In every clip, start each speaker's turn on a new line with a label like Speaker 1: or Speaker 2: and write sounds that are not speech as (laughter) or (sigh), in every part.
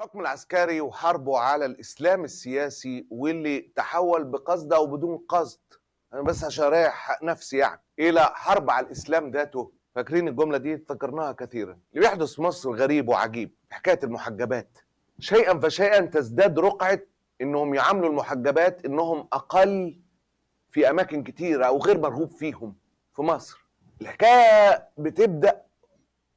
Speaker 1: الحكم العسكري وحربه على الإسلام السياسي واللي تحول بقصد أو بدون قصد أنا بس عشان أريح نفسي يعني إلى حرب على الإسلام ذاته فاكرين الجملة دي ذكرناها كثيرا اللي بيحدث في مصر غريب وعجيب حكاية المحجبات شيئا فشيئا تزداد رقعة إنهم يعاملوا المحجبات إنهم أقل في أماكن كتيرة أو غير مرغوب فيهم في مصر الحكاية بتبدأ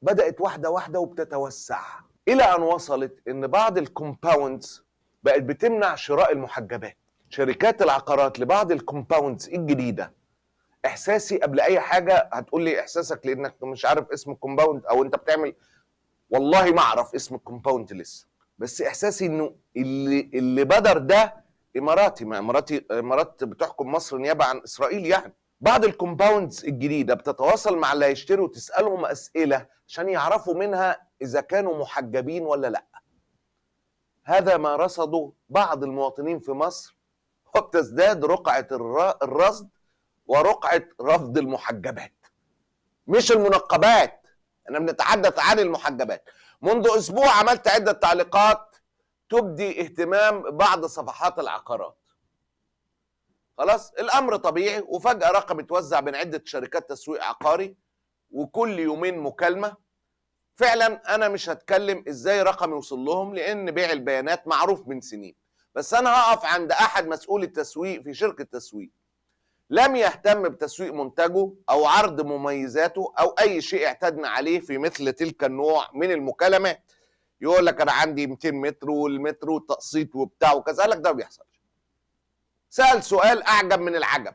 Speaker 1: بدأت واحدة واحدة وبتتوسع الى ان وصلت ان بعض الكومباوندز بقت بتمنع شراء المحجبات شركات العقارات لبعض الكومباوندز الجديده احساسي قبل اي حاجه هتقول لي احساسك لانك مش عارف اسم الكومباوند او انت بتعمل والله ما اعرف اسم الكومباوند لسه بس احساسي انه اللي اللي بدر ده اماراتي ما اماراتي امارات بتحكم مصر نيابه عن اسرائيل يعني بعض الكومباوندز الجديده بتتواصل مع اللي هيشتروا وتسالهم اسئله عشان يعرفوا منها اذا كانوا محجبين ولا لا هذا ما رصده بعض المواطنين في مصر وبتزداد رقعه الرصد ورقعه رفض المحجبات مش المنقبات احنا بنتحدث عن المحجبات منذ اسبوع عملت عده تعليقات تبدي اهتمام بعض صفحات العقارات خلاص الامر طبيعي وفجاه رقم اتوزع بين عده شركات تسويق عقاري وكل يومين مكالمه فعلا انا مش هتكلم ازاي رقم يوصل لهم لان بيع البيانات معروف من سنين بس انا هقف عند احد مسؤول التسويق في شركه تسويق لم يهتم بتسويق منتجه او عرض مميزاته او اي شيء اعتدنا عليه في مثل تلك النوع من المكالمات يقول لك انا عندي 200 متر والمتر وتقسيط وبتاع وكذا قال لك ده ما بيحصلش سال سؤال اعجب من العجب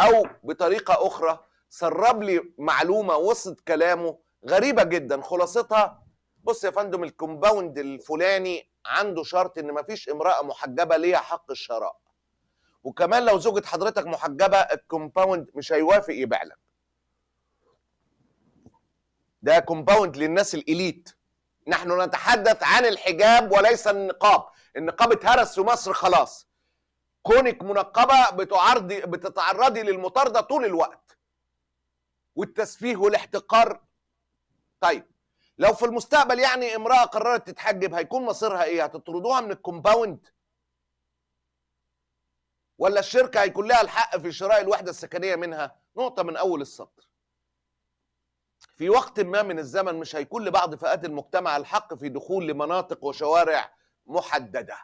Speaker 1: او بطريقه اخرى سرب لي معلومه وسط كلامه غريبه جدا خلاصتها بص يا فندم الكومباوند الفلاني عنده شرط ان مفيش امراه محجبه ليها حق الشراء وكمان لو زوجة حضرتك محجبه الكومباوند مش هيوافق يبيع لك ده كومباوند للناس الاليت نحن نتحدث عن الحجاب وليس النقاب النقاب اتهرس في مصر خلاص كونك منقبه بتعرضي بتتعرضي للمطارده طول الوقت والتسفيه والاحتقار طيب لو في المستقبل يعني امراه قررت تتحجب هيكون مصيرها ايه هتطردوها من الكومباوند ولا الشركه هيكون لها الحق في شراء الوحده السكنيه منها نقطه من اول السطر في وقت ما من الزمن مش هيكون لبعض فئات المجتمع الحق في دخول لمناطق وشوارع محدده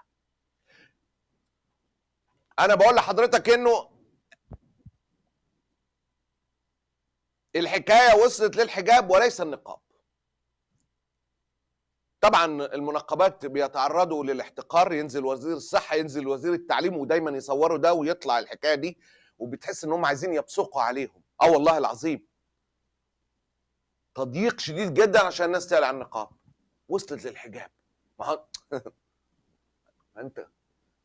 Speaker 1: انا بقول لحضرتك انه الحكايه وصلت للحجاب وليس النقاب طبعا المنقبات بيتعرضوا للاحتقار ينزل وزير الصحه ينزل وزير التعليم ودايما يصوروا ده ويطلع الحكايه دي وبتحس ان هم عايزين يبصقوا عليهم اه والله العظيم تضييق شديد جدا عشان الناس تقلع النقاب وصلت للحجاب (laughs) ما انت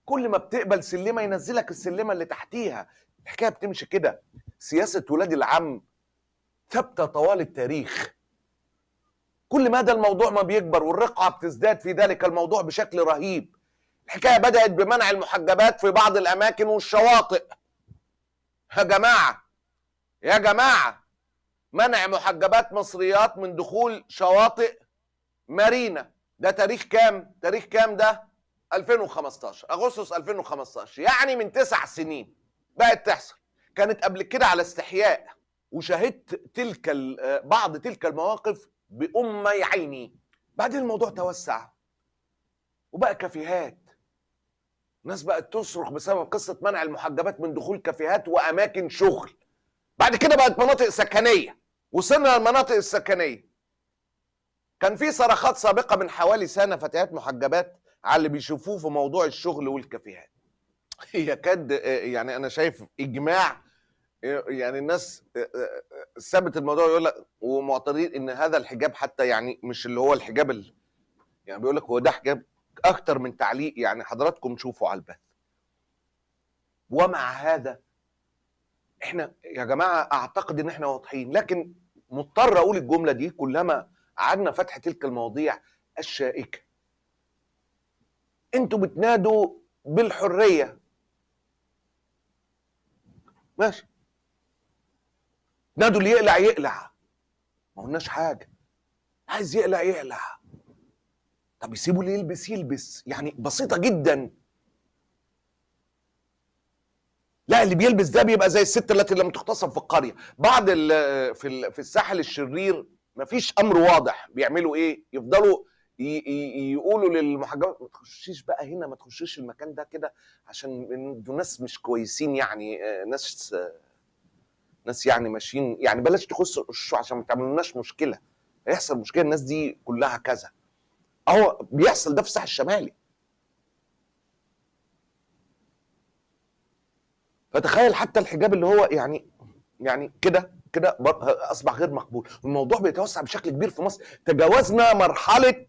Speaker 1: كل ما بتقبل سلمه ينزلك السلمه اللي تحتيها الحكايه بتمشي كده سياسه ولاد العم ثابته طوال التاريخ كل مدى الموضوع ما بيكبر والرقعة بتزداد في ذلك الموضوع بشكل رهيب الحكاية بدأت بمنع المحجبات في بعض الأماكن والشواطئ يا جماعة يا جماعة منع محجبات مصريات من دخول شواطئ مارينا ده تاريخ كام؟ تاريخ كام ده؟ 2015 أغسطس 2015 يعني من تسع سنين بقت تحصل كانت قبل كده على استحياء وشاهدت تلك بعض تلك المواقف بأمي عيني بعدين الموضوع توسع وبقى كافيهات ناس بقت تصرخ بسبب قصة منع المحجبات من دخول كافيهات وأماكن شغل بعد كده بقت مناطق سكنية وصلنا للمناطق السكنية كان في صرخات سابقة من حوالي سنة فتيات محجبات على اللي بيشوفوه في موضوع الشغل والكافيهات يكاد آه، يعني أنا شايف إجماع آه، يعني الناس آه، ثابت الموضوع يقول لك ومعترضين ان هذا الحجاب حتى يعني مش اللي هو الحجاب اللي يعني بيقول لك هو ده حجاب اكتر من تعليق يعني حضراتكم شوفوا على البث ومع هذا احنا يا جماعه اعتقد ان احنا واضحين لكن مضطر اقول الجمله دي كلما عدنا فتح تلك المواضيع الشائكه انتوا بتنادوا بالحريه ماشي نادوا اللي يقلع يقلع ما قلناش حاجه عايز يقلع يقلع طب يسيبوا اللي يلبس يلبس يعني بسيطه جدا لا اللي بيلبس ده بيبقى زي الست التي لم تغتصب في القريه بعض في في الساحل الشرير مفيش امر واضح بيعملوا ايه يفضلوا يقولوا للمحجبات ما تخشيش بقى هنا ما تخشيش المكان ده كده عشان دول ناس مش كويسين يعني آه، ناس ناس يعني ماشيين يعني بلاش تخص الشو عشان ما تعملناش مشكله هيحصل مشكله الناس دي كلها كذا اهو بيحصل ده في الساحل الشمالي فتخيل حتى الحجاب اللي هو يعني يعني كده كده اصبح غير مقبول الموضوع بيتوسع بشكل كبير في مصر تجاوزنا مرحله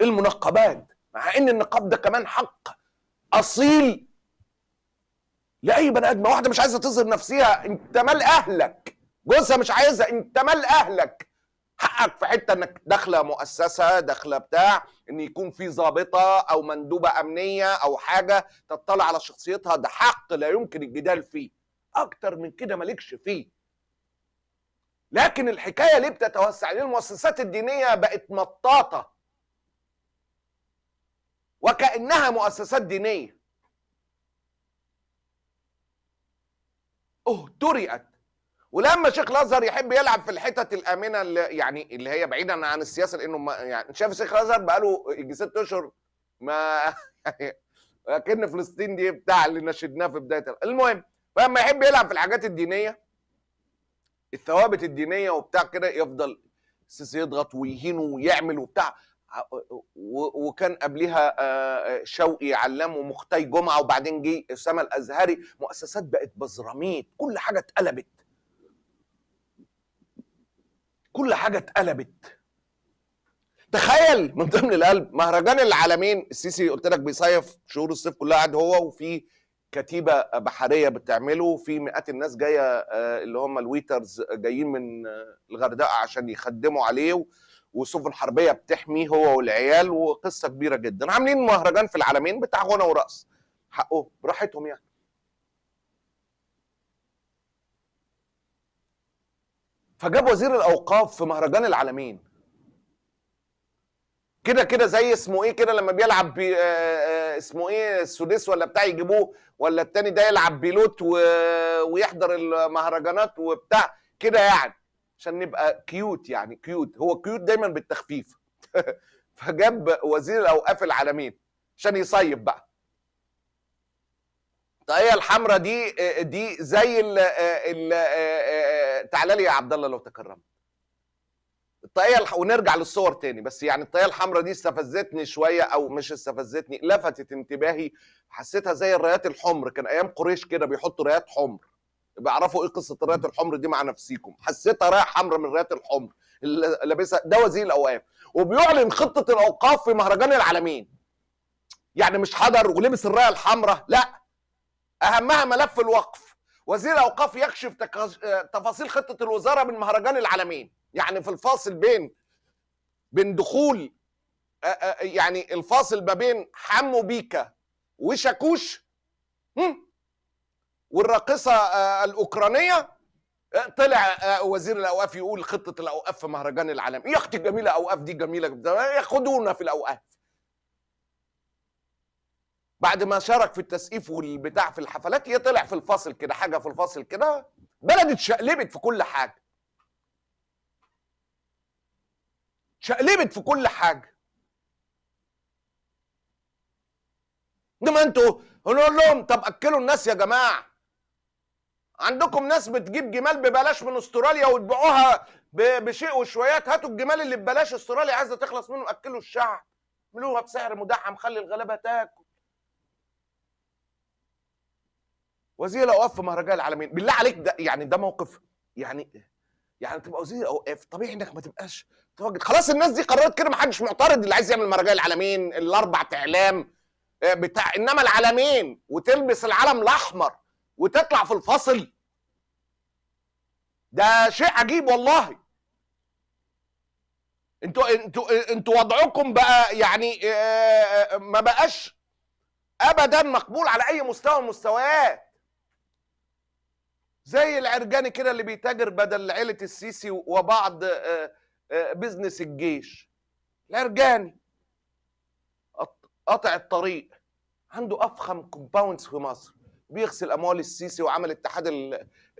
Speaker 1: المنقبات مع ان النقاب ده كمان حق اصيل لاي بني ادم واحده مش عايزه تظهر نفسها انت مال اهلك جوزها مش عايزها انت مال اهلك حقك في حته انك داخله مؤسسه داخله بتاع ان يكون في ضابطه او مندوبه امنيه او حاجه تطلع على شخصيتها ده حق لا يمكن الجدال فيه اكتر من كده مالكش فيه لكن الحكايه ليه بتتوسع ليه المؤسسات الدينيه بقت مطاطه وكانها مؤسسات دينيه اهترئت ولما شيخ الازهر يحب يلعب في الحتت الامنه اللي يعني اللي هي بعيدا عن السياسه لانه ما يعني شاف شيخ الازهر بقاله يجي ست اشهر ما (laughs) لكن فلسطين دي بتاع اللي نشدناه في بدايه المهم فلما يحب يلعب في الحاجات الدينيه الثوابت الدينيه وبتاع كده يفضل السيسي يضغط ويهين ويعمل وبتاع وكان قبلها آه، شوقي علام ومختي جمعه وبعدين جه اسامه الازهري مؤسسات بقت بزراميت كل حاجه اتقلبت كل حاجه اتقلبت تخيل من ضمن القلب مهرجان العالمين السيسي قلت لك بيصيف شهور الصيف كلها قاعد هو وفي كتيبه بحريه بتعمله في مئات الناس جايه آه، اللي هم الويترز جايين من آه، الغردقه عشان يخدموا عليه وسفن حربيه بتحمي هو والعيال وقصه كبيره جدا عاملين مهرجان في العالمين بتاع غنى ورقص حقه براحتهم يعني فجاب وزير الاوقاف في مهرجان العالمين كده كده زي اسمه ايه كده لما بيلعب بي آه، آه، اسمه ايه السوديس ولا بتاع يجيبوه ولا التاني ده يلعب بيلوت ويحضر المهرجانات وبتاع كده يعني عشان نبقى كيوت يعني كيوت هو كيوت دايما بالتخفيف (laughs) فجاب وزير الاوقاف العالمين عشان يصيف بقى الطاقيه الحمراء دي دي زي ال ال آه، آه، تعالى لي يا عبد الله لو تكرمت الطاقيه الح... ونرجع للصور تاني بس يعني الطاقيه الحمراء دي استفزتني شويه او مش استفزتني لفتت انتباهي حسيتها زي الرايات الحمر كان ايام قريش كده بيحطوا رايات حمر بعرفوا ايه قصه الرايات الحمر دي مع نفسيكم حسيتها رايه حمراء من الرايات الحمر اللي لابسها ده وزير الاوقاف وبيعلن خطه الاوقاف في مهرجان العالمين يعني مش حضر ولبس الرايه الحمراء لا اهمها ملف الوقف وزير الاوقاف يكشف تفاصيل خطه الوزاره من مهرجان العالمين يعني في الفاصل بين بين دخول يعني الفاصل ما بين حمو بيكا وشاكوش والراقصه آه، الاوكرانيه آه، طلع آه، وزير الاوقاف يقول خطه الاوقاف في مهرجان العالمي يا اختي الجميله اوقاف دي جميله ياخدونا في الاوقاف بعد ما شارك في التسقيف والبتاع في الحفلات هي طلع في الفاصل كده حاجه في الفاصل كده بلد اتشقلبت في كل حاجه اتشقلبت في كل حاجه انما انتوا نقول لهم طب اكلوا الناس يا جماعه عندكم ناس بتجيب جمال ببلاش من استراليا وتبيعوها بشيء وشويات هاتوا الجمال اللي ببلاش استراليا عايزه تخلص منه اكلوا الشعب اعملوها بسعر مدعم خلي الغلابه تاكل وزير الاوقاف في مهرجان العالمين بالله عليك ده يعني ده موقف يعني يعني تبقى وزير اوقاف طبيعي انك ما تبقاش تواجد خلاص الناس دي قررت كده ما حدش معترض اللي عايز يعمل مهرجان العالمين الاربع اعلام آه، بتاع انما العالمين وتلبس العلم الاحمر وتطلع في الفصل ده شيء عجيب والله انتوا انتوا انتوا وضعكم بقى يعني آه، آه، ما بقاش ابدا مقبول على اي مستوى من المستويات زي العرجاني كده اللي بيتاجر بدل عيله السيسي وبعض آه، بزنس الجيش العرجاني قطع الطريق عنده افخم كومباوندز في مصر بيغسل اموال السيسي وعمل اتحاد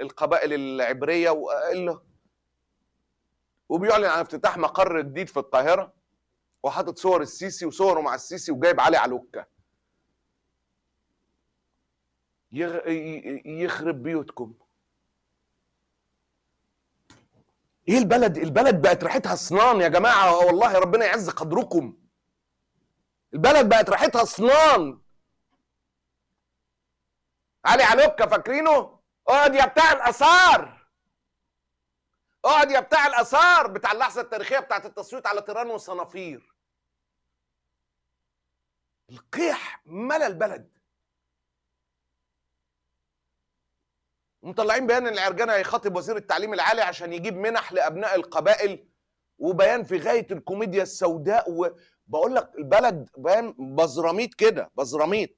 Speaker 1: القبائل العبريه وقال وبيعلن عن افتتاح مقر جديد في القاهره وحاطط صور السيسي وصوره مع السيسي وجايب علي علوكه يخرب بيوتكم ايه البلد البلد بقت ريحتها صنان يا جماعه والله ربنا يعز قدركم البلد بقت ريحتها صنان علي علوكه فاكرينه اقعد يا بتاع الاثار اقعد يا بتاع الاثار بتاع اللحظه التاريخيه بتاعت التصويت على تيران وصنافير القيح ملا البلد مطلعين بيان ان العرجان هيخاطب وزير التعليم العالي عشان يجيب منح لابناء القبائل وبيان في غايه الكوميديا السوداء وبقول لك البلد بيان بزراميط كده بزراميط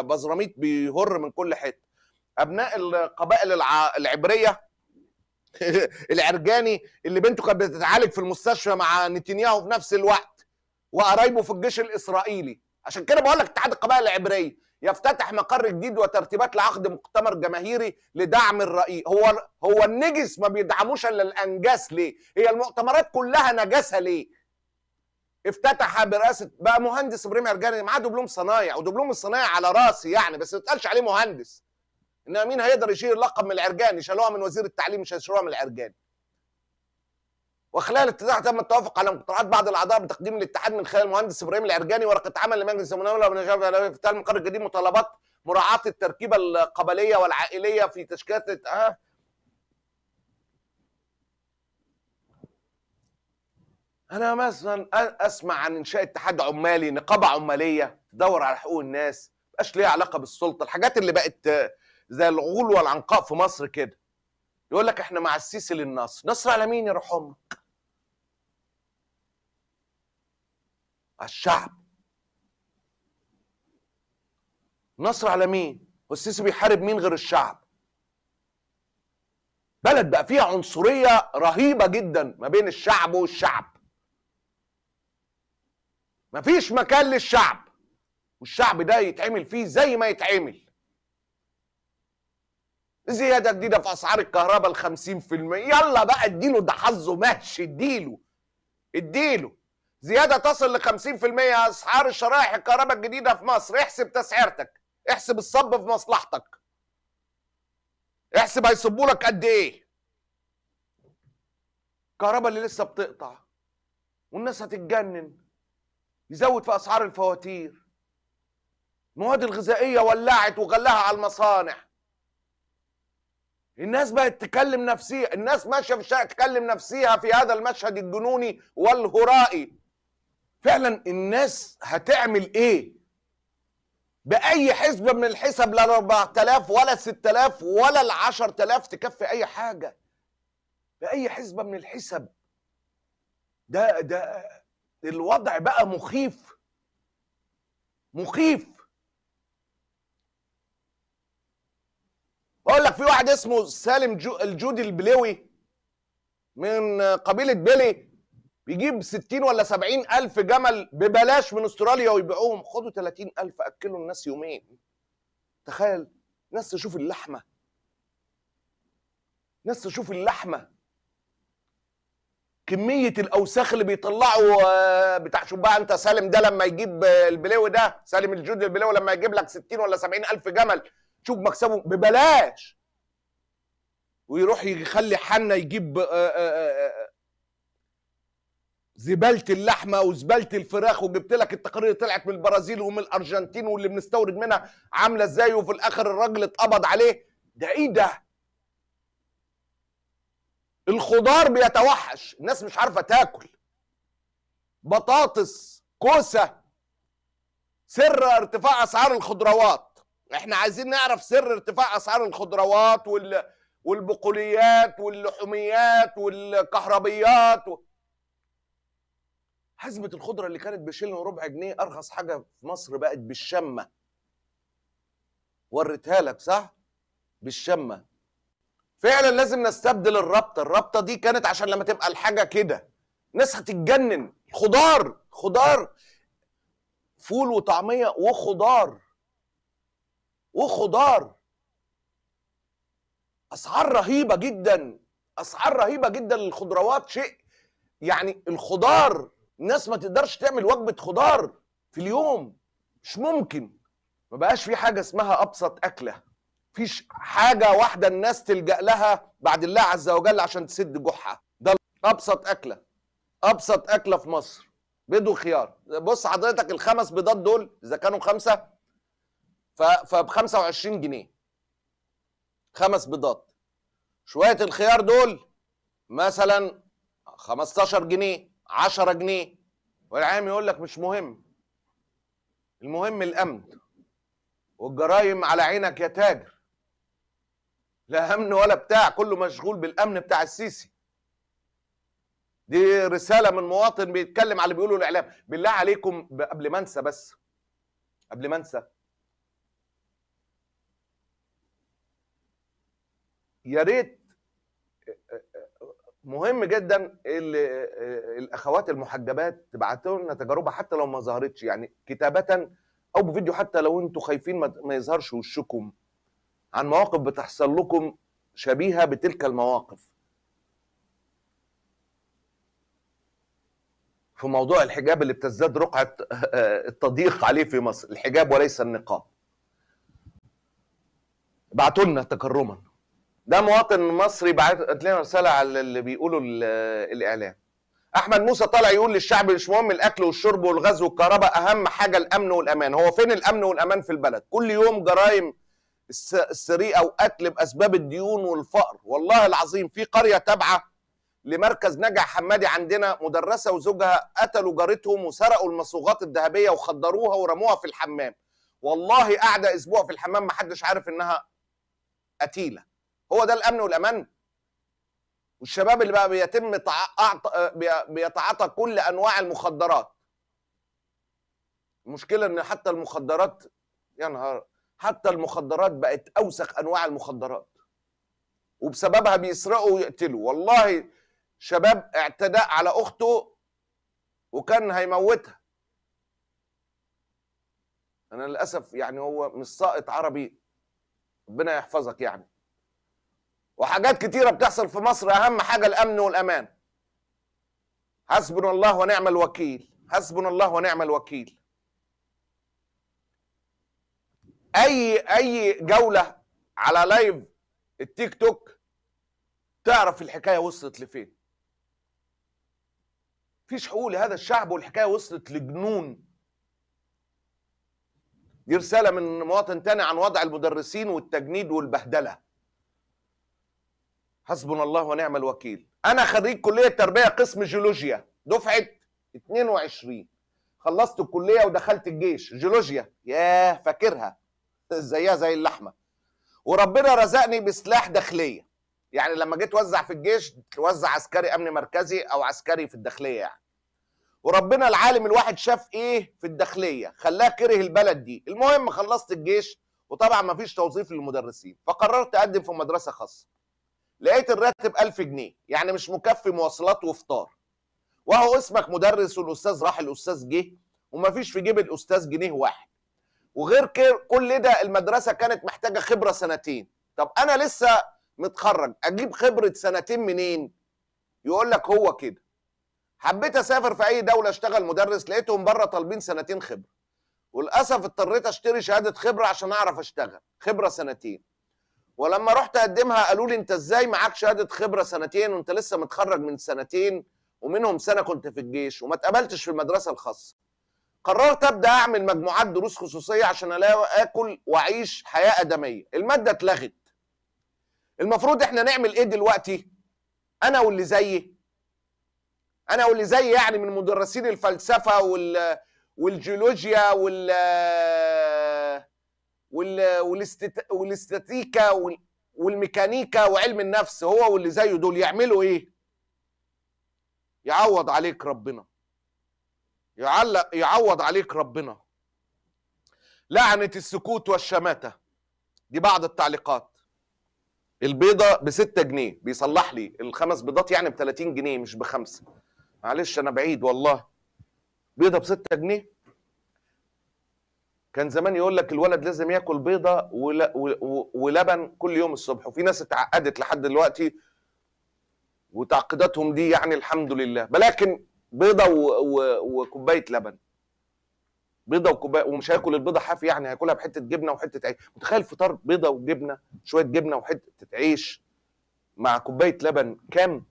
Speaker 1: بزراميط بيهر من كل حته ابناء القبائل الع... العبريه (laughs) العرجاني اللي بنته كانت بتتعالج في المستشفى مع نتنياهو في نفس الوقت وقرايبه في الجيش الاسرائيلي عشان كده بقول لك اتحاد القبائل العبريه يفتتح مقر جديد وترتيبات لعقد مؤتمر جماهيري لدعم الرئيس هو هو النجس ما بيدعموش الا الانجاس ليه؟ هي المؤتمرات كلها نجاسه ليه؟ افتتح برئاسه بقى مهندس ابراهيم عرجاني معاه دبلوم صنايع ودبلوم الصنايع على راسي يعني بس ما تقالش عليه مهندس انما مين هيقدر يشيل لقب من العرجاني شالوها من وزير التعليم مش هيشيلوها من العرجاني وخلال الافتتاح تم التوافق على مقترحات بعض الاعضاء بتقديم الاتحاد من خلال المهندس ابراهيم العرجاني ورقه عمل لمجلس المناوله من افتتاح المقر الجديد مطالبات مراعاه التركيبه القبليه والعائليه في تشكيلات اه انا مثلا اسمع عن انشاء اتحاد عمالي نقابه عماليه تدور على حقوق الناس مبقاش ليها علاقه بالسلطه الحاجات اللي بقت زي الغول والعنقاء في مصر كده يقول لك احنا مع السيسي للنصر نصر على مين يروح امك على الشعب نصر على مين والسيسي بيحارب مين غير الشعب بلد بقى فيها عنصريه رهيبه جدا ما بين الشعب والشعب مفيش مكان للشعب والشعب ده يتعمل فيه زي ما يتعمل زياده جديده في اسعار الكهرباء ال 50% يلا بقى اديله ده حظه ماشي اديله اديله زياده تصل ل 50% اسعار شرائح الكهرباء الجديده في مصر احسب تسعيرتك احسب الصب في مصلحتك احسب هيصبوا لك قد ايه الكهرباء اللي لسه بتقطع والناس هتتجنن يزود في اسعار الفواتير المواد الغذائيه ولعت وغلاها على المصانع الناس بقت تكلم نفسيها الناس ماشيه في الشارع تكلم نفسيها في هذا المشهد الجنوني والهرائي فعلا الناس هتعمل ايه باي حسبه من الحسب لا 4000 ولا 6000 ولا ال 10000 تكفي اي حاجه باي حسبه من الحسب ده ده الوضع بقى مخيف مخيف بقول لك في واحد اسمه سالم جو الجودي البلوي من قبيلة بيلي بيجيب 60 ولا سبعين ألف جمل ببلاش من استراليا ويبيعوهم خدوا تلاتين ألف أكلوا الناس يومين تخيل ناس تشوف اللحمة ناس تشوف اللحمة كميه الاوساخ اللي بيطلعوا آه، بتاع بقى انت سالم ده لما يجيب آه، البلاوي ده سالم الجود البلاوي لما يجيب لك 60 ولا 70 الف جمل شوف مكسبه ببلاش ويروح يخلي حنا يجيب آه، زباله اللحمه وزباله الفراخ وجبت لك التقارير طلعت من البرازيل ومن الارجنتين واللي بنستورد منها عامله ازاي وفي الاخر الراجل اتقبض عليه ده ايه ده الخضار بيتوحش الناس مش عارفه تاكل بطاطس كوسه سر ارتفاع اسعار الخضروات احنا عايزين نعرف سر ارتفاع اسعار الخضروات وال والبقوليات واللحوميات والكهربيات و... حزمه الخضره اللي كانت بشيلن وربع جنيه ارخص حاجه في مصر بقت بالشمه وريتها لك صح بالشمه فعلا لازم نستبدل الرابطه الرابطه دي كانت عشان لما تبقى الحاجه كده ناس هتتجنن خضار خضار فول وطعميه وخضار وخضار اسعار رهيبه جدا اسعار رهيبه جدا للخضروات شيء يعني الخضار الناس ما تقدرش تعمل وجبه خضار في اليوم مش ممكن ما بقاش في حاجه اسمها ابسط اكله فيش حاجة واحدة الناس تلجأ لها بعد الله عز وجل عشان تسد جحها ده أبسط أكلة أبسط أكلة في مصر بيض وخيار بص حضرتك الخمس بيضات دول إذا كانوا خمسة فب 25 جنيه خمس بيضات شوية الخيار دول مثلا 15 جنيه 10 جنيه والعام يقول لك مش مهم المهم الأمن والجرايم على عينك يا تاجر لا امن ولا بتاع كله مشغول بالامن بتاع السيسي دي رساله من مواطن بيتكلم على اللي بيقوله الاعلام بالله عليكم قبل ما انسى بس قبل ما انسى يا ريت مهم جدا اللي الاخوات المحجبات تبعتوا لنا تجاربها حتى لو ما ظهرتش يعني كتابه او بفيديو حتى لو انتوا خايفين ما يظهرش وشكم عن مواقف بتحصل لكم شبيهه بتلك المواقف في موضوع الحجاب اللي بتزداد رقعه آه، التضييق عليه في مصر الحجاب وليس النقاب بعتوا لنا تكرما ده مواطن مصري بعت لنا رساله على اللي بيقولوا آه، الاعلام احمد موسى طالع يقول للشعب مش مهم الاكل والشرب والغاز والكهرباء اهم حاجه الامن والامان هو فين الامن والامان في البلد كل يوم جرائم السرقه وقتل باسباب الديون والفقر والله العظيم في قريه تابعه لمركز نجع حمادي عندنا مدرسه وزوجها قتلوا جارتهم وسرقوا المصوغات الذهبيه وخدروها ورموها في الحمام والله قاعده اسبوع في الحمام ما حدش عارف انها قتيله هو ده الامن والامان والشباب اللي بقى بيتم بيتعاطى كل انواع المخدرات المشكله ان حتى المخدرات يا نهار حتى المخدرات بقت اوسخ انواع المخدرات وبسببها بيسرقوا ويقتلوا والله شباب اعتداء على اخته وكان هيموتها انا للاسف يعني هو مش ساقط عربي ربنا يحفظك يعني وحاجات كتيره بتحصل في مصر اهم حاجه الامن والامان حسبنا الله ونعم الوكيل حسبنا الله ونعم الوكيل اي اي جوله على لايف التيك توك تعرف الحكايه وصلت لفين مفيش حقوق لهذا الشعب والحكايه وصلت لجنون دي رساله من مواطن تاني عن وضع المدرسين والتجنيد والبهدله حسبنا الله ونعم الوكيل انا خريج كليه تربيه قسم جيولوجيا دفعه 22 خلصت الكليه ودخلت الجيش جيولوجيا ياه فاكرها زيها زي اللحمه وربنا رزقني بسلاح داخليه يعني لما جيت وزع في الجيش توزع عسكري امن مركزي او عسكري في الداخليه يعني وربنا العالم الواحد شاف ايه في الداخليه خلاه كره البلد دي المهم خلصت الجيش وطبعا ما فيش توظيف للمدرسين فقررت اقدم في مدرسه خاصه لقيت الراتب 1000 جنيه يعني مش مكفي مواصلات وفطار وهو اسمك مدرس والاستاذ راح الاستاذ جه ومفيش في جيب الاستاذ جنيه واحد وغير كل ده المدرسه كانت محتاجه خبره سنتين طب انا لسه متخرج اجيب خبره سنتين منين يقول لك هو كده حبيت اسافر في اي دوله اشتغل مدرس لقيتهم بره طالبين سنتين خبره وللاسف اضطريت اشتري شهاده خبره عشان اعرف اشتغل خبره سنتين ولما رحت اقدمها قالوا لي انت ازاي معاك شهاده خبره سنتين وانت لسه متخرج من سنتين ومنهم سنه كنت في الجيش وما اتقبلتش في المدرسه الخاصه قررت ابدا اعمل مجموعات دروس خصوصيه عشان الاقي اكل واعيش حياه ادميه الماده اتلغت المفروض احنا نعمل ايه دلوقتي انا واللي زيي انا واللي زيي يعني من مدرسين الفلسفه وال والجيولوجيا وال وال والاستت... والاستاتيكا وال... والميكانيكا وعلم النفس هو واللي زيه دول يعملوا ايه يعوض عليك ربنا يعلق يعوض عليك ربنا لعنة السكوت والشماتة دي بعض التعليقات البيضة بستة جنيه بيصلح لي الخمس بيضات يعني ب 30 جنيه مش بخمسة معلش أنا بعيد والله بيضة بستة جنيه كان زمان يقول لك الولد لازم ياكل بيضة ولبن كل يوم الصبح وفي ناس اتعقدت لحد دلوقتي وتعقيداتهم دي يعني الحمد لله ولكن بيضه وكوبايه لبن بيضه وكوبايه ومش هياكل البيضه حافي يعني هياكلها بحته جبنه وحته عيش متخيل فطار بيضه وجبنه شويه جبنه وحته عيش مع كوبايه لبن كام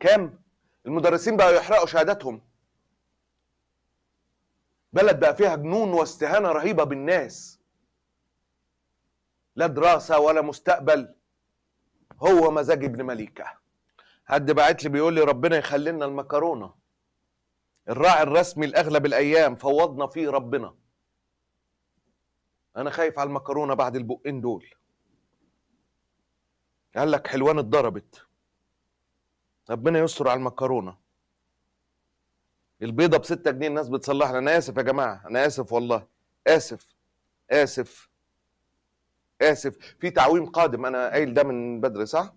Speaker 1: كام المدرسين بقوا يحرقوا شهاداتهم بلد بقى فيها جنون واستهانه رهيبه بالناس لا دراسه ولا مستقبل هو مزاج ابن مليكه حد بعت لي بيقول لي ربنا يخلي لنا المكرونه الراعي الرسمي لاغلب الايام فوضنا فيه ربنا انا خايف على المكرونه بعد البقين دول قال لك حلوان اتضربت ربنا يستر على المكرونه البيضه ب 6 جنيه الناس بتصلحها انا اسف يا جماعه انا اسف والله اسف اسف اسف في تعويم قادم انا قايل ده من بدري صح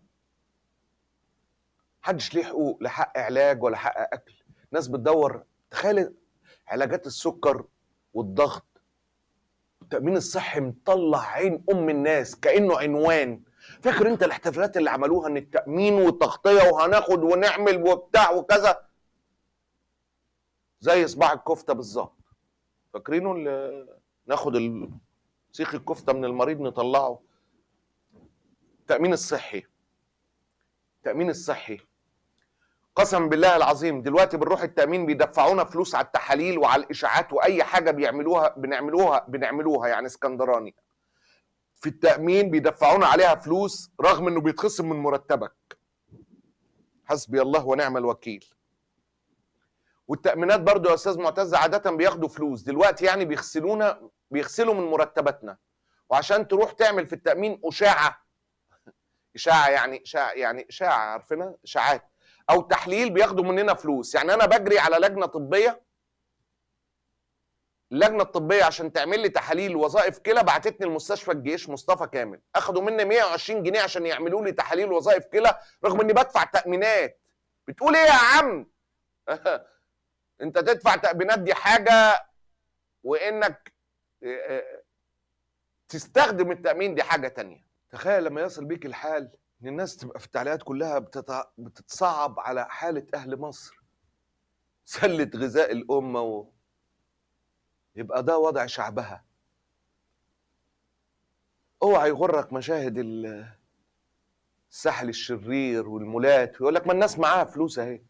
Speaker 1: حدش ليه حقوق لا حق علاج ولا حق اكل ناس بتدور تخيل علاجات السكر والضغط التامين الصحي مطلع عين ام الناس كانه عنوان فاكر انت الاحتفالات اللي عملوها ان التامين والتغطيه وهناخد ونعمل وبتاع وكذا زي صباع الكفته بالظبط فاكرينه اللي ناخد سيخ الكفته من المريض نطلعه التامين الصحي التامين الصحي قسم بالله العظيم دلوقتي بنروح التامين بيدفعونا فلوس على التحاليل وعلى الاشاعات واي حاجه بيعملوها بنعملوها بنعملوها يعني اسكندراني في التامين بيدفعونا عليها فلوس رغم انه بيتخصم من مرتبك حسبي الله ونعم الوكيل والتامينات برضو يا استاذ معتز عاده بياخدوا فلوس دلوقتي يعني بيغسلونا بيغسلوا من مرتباتنا وعشان تروح تعمل في التامين اشاعه اشاعه يعني اشاعه يعني اشاعه عارفينها اشاعات او تحليل بياخدوا مننا فلوس يعني انا بجري على لجنه طبيه اللجنه الطبيه عشان تعمل لي تحاليل وظائف كلى بعتتني لمستشفى الجيش مصطفى كامل اخدوا مني 120 جنيه عشان يعملوا لي تحاليل وظائف كلى رغم اني بدفع تامينات بتقول ايه يا عم (laughs) انت تدفع تامينات دي حاجه وانك آه، آه، تستخدم التامين دي حاجه تانية تخيل لما يصل بيك الحال ان الناس تبقى في التعليقات كلها بتتع... بتتصعب على حاله اهل مصر سله غذاء الامه و... يبقى ده وضع شعبها اوعى يغرك مشاهد الساحل الشرير والمولات ويقول لك ما الناس معاها فلوس اهي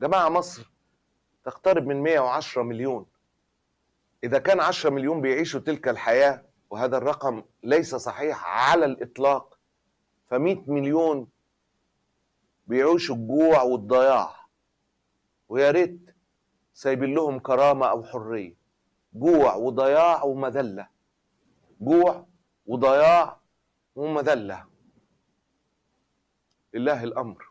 Speaker 1: جماعه مصر تقترب من 110 مليون اذا كان 10 مليون بيعيشوا تلك الحياه وهذا الرقم ليس صحيح على الاطلاق ف100 مليون بيعيشوا الجوع والضياع ويا ريت سايبين لهم كرامه او حريه جوع وضياع ومذله جوع وضياع ومذله لله الامر